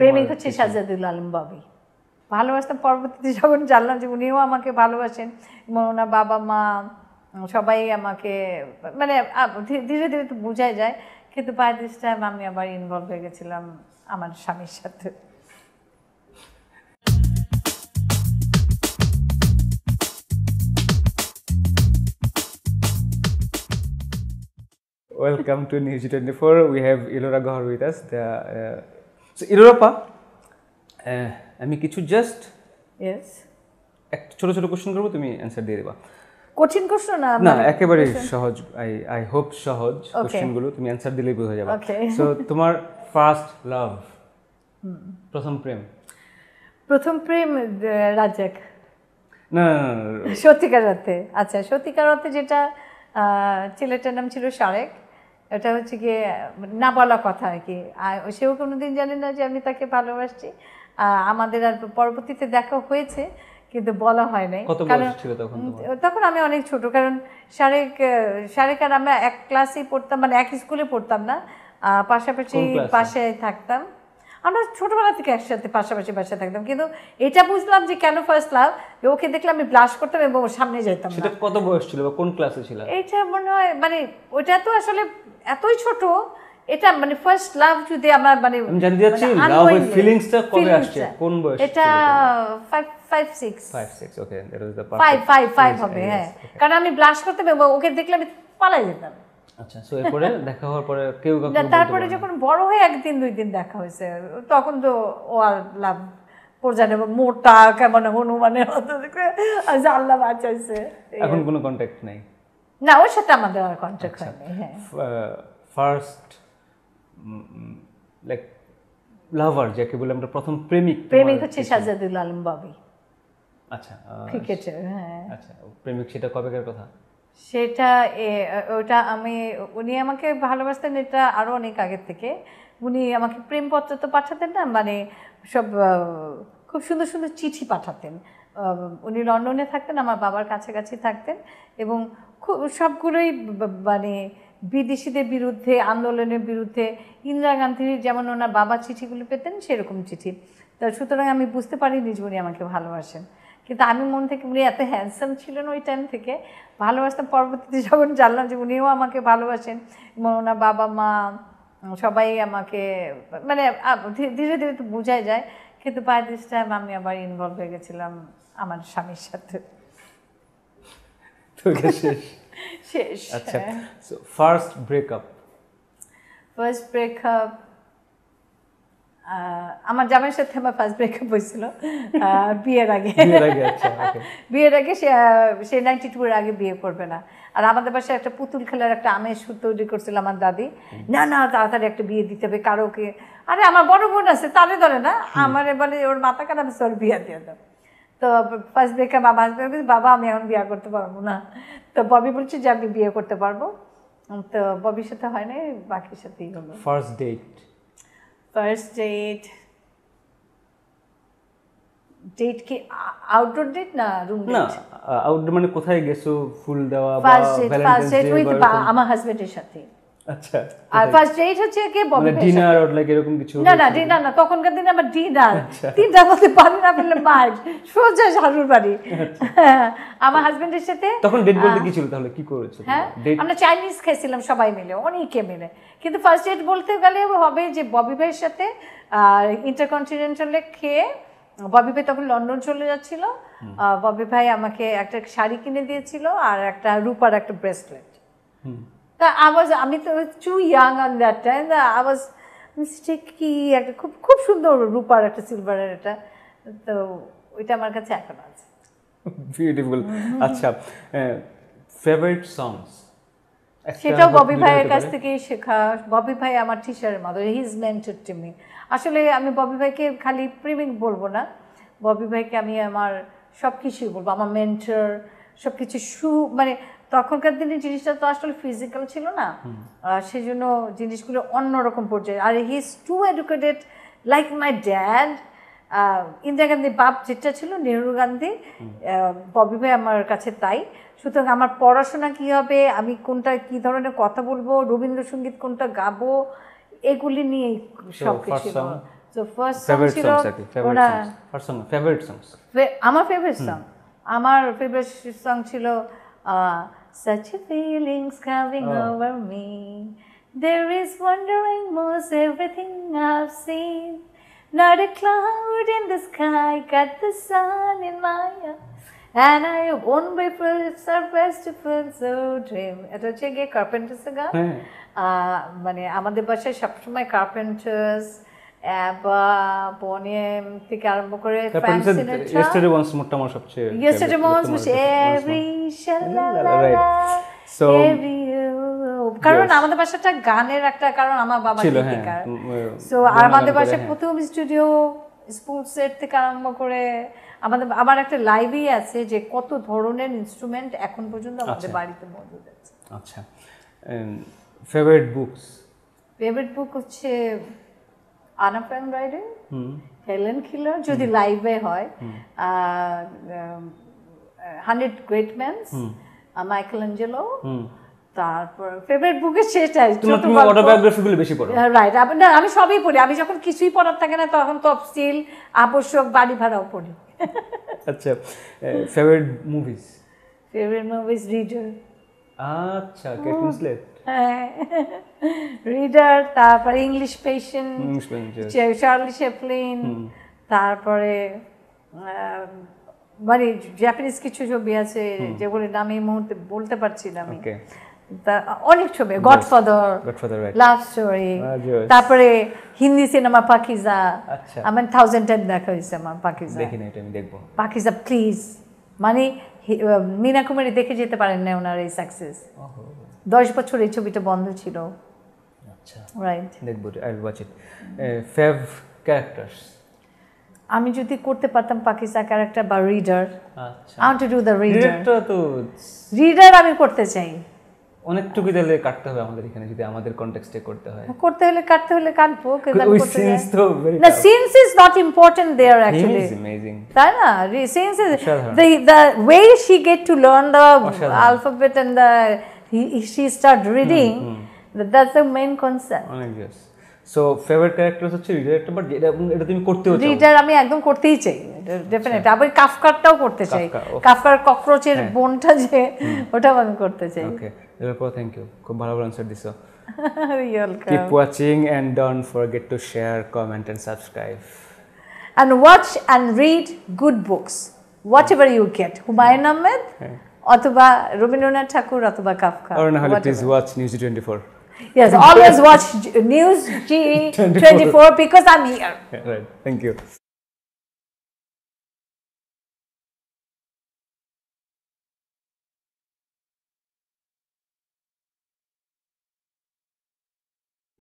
প্রেমিক হচ্ছে সাজাদুল আলম বাবি ভালোবাসতাম পরবর্তীতে যখন জানলাম যে উনিও আমাকে ভালোবাসেন এবং ওনার বাবা মা সবাই আমাকে মানে ধীরে ধীরে তো বোঝাই যায় কিন্তু বাই দিস টাইম আমি আবার ইনভলভ হয়ে গেছিলাম আমার স্বামীর সাথে Welcome to News 24. We have Ilora Gohar with us, the uh, So, Irorapa, আমি কিছু জাস্ট ইয়েস এক ছোট ছোট কোশ্চেন করবো তুমি অ্যান্সার দিয়ে দেবা কঠিন কোশ্চেন না না মানে একেবারে সহজ আই আই হোপ সহজ কোশ্চেনগুলো তুমি অ্যান্সার দিলেই বোঝা যাবে সো তোমার ফার্স্ট লাভ প্রথম প্রেম প্রথম প্রেম রাজাক না সত্যিকার রাতে আচ্ছা সত্যিকার রাতে যেটা ছেলেটার নাম ছিল সারেক এটা হচ্ছে গিয়ে না বলা কথা আর কি সেও কোনো দিন জানে না যে আমি তাকে ভালোবাসছি আমাদের আর পরবর্তীতে দেখা হয়েছে কিন্তু বলা হয় নাই তখন আমি অনেক ছোট কারণ শারেক শারেক আর আমরা এক ক্লাসেই পড়তাম মানে এক স্কুলে পড়তাম না পাশাপাশি পাশে থাকতাম আমরা ছোটোবেলা থেকে একসাথে পাশাপাশি বাসায় থাকতাম কিন্তু এটা বুঝলাম যে কেন ফার্স্ট লাভ ওকে দেখলে আমি ব্লাশ করতাম এবং ওর সামনে যেতাম সেটা কত বয়স ছিল বা কোন ক্লাসে ছিল এটা মনে হয় মানে ওটা তো আসলে এতই ছোট এটা মানে ফার্স্ট লাভ যদি আমার মানে আমি জানতে চাচ্ছি লাভ ওই ফিলিংসটা কবে আসছে কোন বয়স এটা 5 5 6 5 6 okay that is the part 5 5 5 হবে হ্যাঁ কারণ আমি ব্লাশ করতে ওকে দেখলে আমি পালাই যেতাম আচ্ছা সো এরপরে দেখা হওয়ার পরে কেউ তারপরে যখন বড় হয়ে একদিন দুই দিন দেখা হয়েছে তখন তো ও আর লাভ পর্যায়ে মোটা কেমন হনুমানের মতো আচ্ছা, আল্লাহ বাঁচাইছে এখন কোনো কন্ট্যাক্ট নাই না ওর সাথে আমাদের আর কন্ট্যাক্ট আচ্ছা, হয়নি হ্যাঁ ফার্স্ট লাইক লাভার যাকে বলে আমরা প্রথম প্রেমিক প্রেমিক হচ্ছে সাজাদুল আলম বাবি আচ্ছা ক্রিকেটের হ্যাঁ আচ্ছা প্রেমিক সেটা কবেকার কথা সেটা ওটা আমি উনি আমাকে ভালোবাসতেন এটা আরও অনেক আগের থেকে উনি আমাকে প্রেমপত্র তো পাঠাতেন না মানে সব খুব সুন্দর সুন্দর চিঠি পাঠাতেন উনি লন্ডনে থাকতেন আমার বাবার কাছাকাছি থাকতেন এবং খুব সবগুলোই মানে বিদেশিদের বিরুদ্ধে আন্দোলনের বিরুদ্ধে ইন্দিরা গান্ধীর যেমন ওনার বাবা চিঠিগুলো পেতেন সেরকম চিঠি তা সুতরাং আমি বুঝতে পারিনি যে উনি আমাকে ভালোবাসেন কিন্তু আমি মন থেকে উনি এত হ্যান্ডসাম ছিলেন ওই টাইম থেকে ভালোবাসতাম পরবর্তীতে যখন জানলাম যে উনিও আমাকে ভালোবাসেন ওনার বাবা মা সবাই আমাকে মানে ধীরে ধীরে তো বোঝাই যায় কিন্তু বাই দিস টাইম আমি আবার ইনভলভ হয়ে গেছিলাম আমার স্বামীর সাথে শেষ আচ্ছা ফার্স্ট ব্রেকআপ ফার্স্ট ব্রেকআপ আমার জামাইয়ের সাথে আমার ফার্স্ট ব্রেকআপ হয়েছিল বিয়ের আগে বিয়ের আগে আচ্ছা, সে সে নাইনটি টু এর আগে বিয়ে করবে না আর আমাদের পাশে একটা পুতুল খেলার একটা আমেজ তৈরি করছিল আমার দাদি না না তাড়াতাড়ি একটা বিয়ে দিতে হবে কারোকে আরে আমার বড় বোন আছে তারে ধরে না আমার এবারে মানে ওর মাথা কেন আমি ওর বিয়ে দিয়ে দাও তো ফার্স্ট ব্রেকআপ বাবা হাজব্যান্ড বাবা আমি এখন বিয়ে করতে পারবো না তো ববি বলছে যে আমি বিয়ে করতে পারবো তো ববির সাথে হয় না বাকির সাথেই হলো first date first date date কি আউটডোর ডেট না রুম ডেট না আউটডোর মানে কোথায় গেছো ফুল দেওয়া বা ভ্যালেন্টাইন ডে আমার হাজবেন্ডের সাথে আচ্ছা, আচ্ছা, আর ফার্স্ট হচ্ছে মানে না না তখনকার দিনে আচ্ছা। আমার না সোজা বাড়ি আমার সাথে চাইনিজ হ্যাঁ, সবাই মিলে কিন্তু ফার্স্ট বলতে গেলে হবে যে ববি ভাইয়ের সাথে ইন্টারকন্টিনেন্টালে খেয়ে ববি ভাই তখন লন্ডন চলে যাচ্ছিল ববি ভাই আমাকে একটা শাড়ি কিনে দিয়েছিল আর একটা রূপার একটা bracelet I was, Amit was too young on that time. I was, mistake কি একটা খুব খুব সুন্দর রূপার একটা সিলভারের এটা তো ওইটা আমার কাছে এখন আছে বিউটিফুল আচ্ছা ফেভারিট সংস সেটাও ববি ভাইয়ের কাছ থেকেই শেখা ববি ভাই আমার টিচারের মতো he is mentor to me আসলে আমি ববি ভাইকে খালি প্রেমিক বলবো না ববি ভাইকে আমি আমার সব কিছুই বলবো আমার মেন্টর সব কিছু সু মানে তখনকার দিনে জিনিসটা তো আসলে ফিজিক্যাল ছিল না সেই জন্য জিনিসগুলো অন্যরকম পর্যায়ে আর he is too educated like my dad Indira গান্ধীর বাপ যেটা ছিল নেহরু গান্ধী ববি ভাই আমার কাছে তাই সুতরাং আমার পড়াশোনা কি হবে আমি কোনটা কি ধরনের কথা বলবো রবীন্দ্রসঙ্গীত কোনটা গাবো এগুলি নিয়েই সব কিছু আমার ফেভারিট সং আমার ফেভারিট সং ছিল such feelings coming oh. over me there is wondering most everything I've seen not a cloud in the sky got the sun in my eyes And I won't be surprised to so dream. এটা হচ্ছে গিয়ে কার্পেন্টার্সের গান মানে আমাদের বাসায় সবসময় carpenters বনে থেকে আরম্ভ করে কারণ আমাদের বাসা একটা গানের একটা কারণ আমার বাবা হ্যাঁ। আমাদের বাসায় হ্যাঁ। প্রথম স্টুডিও স্কুল সেট থেকে আরম্ভ করে আমাদের আমার একটা লাইভই আছে যে কত ধরনের ইনস্ট্রুমেন্ট এখন পর্যন্ত আমাদের আচ্ছা। বাড়িতে মজুদ আছে আচ্ছা ফেভারিট বুকস ফেভারিট বুক হচ্ছে আনা ফ্র্যাঙ্ক ব্রাইডেন হেলেন খিলার যদি লাইভে হয় hundred great man's Michelangelo তারপর ফেভারিট বুকের সেটা তুমি অটোবায়োগ্রাফিগুলো বেশি পড়ো রাইট হ্যাঁ, না আমি সবই পড়ি আমি যখন কিছুই পড়ার থাকে না তখন তফসিল আবশ্যক বাড়ি ভাড়াও পড়ি আচ্ছা favourite movies favourite movies reader আচ্ছা কেট উইন্সলেট রিডার হ্যাঁ। তারপরে ইংলিশ পেশেন্ট চার্লি শেফলিন তারপরে মানে জাপানিজ কিছু ছবি আছে যেগুলি নাম এই মুহূর্তে বলতে পারছি না আমি অনেক ছবি গডফাদার লাভ স্টোরি তারপরে হিন্দি সিনেমা পাকিজা আমার থাউজেন্ড টাইম দেখা হয়েছে আমার পাকিজা পাকিজা প্লিজ মানে মিনা কুমারী দেখে যেতে পারেন না ওনার এই সাকসেস দশ বছর এই ছবিটা বন্ধ ছিল আচ্ছা রাইট দেখবো আই ওয়াচ ইট ফেভ আমি যদি করতে পারতাম পাকিস্তান ক্যারেক্টার বা reader I to do the reader তো রিডার আমি করতে চাই অনেকটুকু তাহলে কাটতে হবে আমাদের এখানে যদি আমাদের কনটেক্সটে করতে হয় করতে হলে কাটতে হলে কাটবো সিনস তো না scenes is not important there actually is amazing তাই না scenes is the the way she get to learn the alphabet and the he, she start reading that's the main concept অনেক ইয়েস সো ফেভারিট ক্যারেক্টার হচ্ছে reader একটা but এটা এটা তুমি করতেও চাও রিডার আমি একদম করতেই চাই ডেফিনেট আচ্ছা। আবার কাফকারটাও করতে চাই কাফকার ককরোচের হ্যাঁ। বোনটা যে ওটাও আমি করতে চাই ওকে এরপর থ্যাংক ইউ খুব ভালো ভালো অ্যানসার দিছো Keep watching and don't forget to share, comment, and subscribe. And watch and read good books, whatever you get. Humayun Ahmed. অথবা রবীন্দ্রনাথ ঠাকুর অথবা কাফকা or না হলে please watch news 24 yes always watch news ge 24 because i'm here yeah, right thank you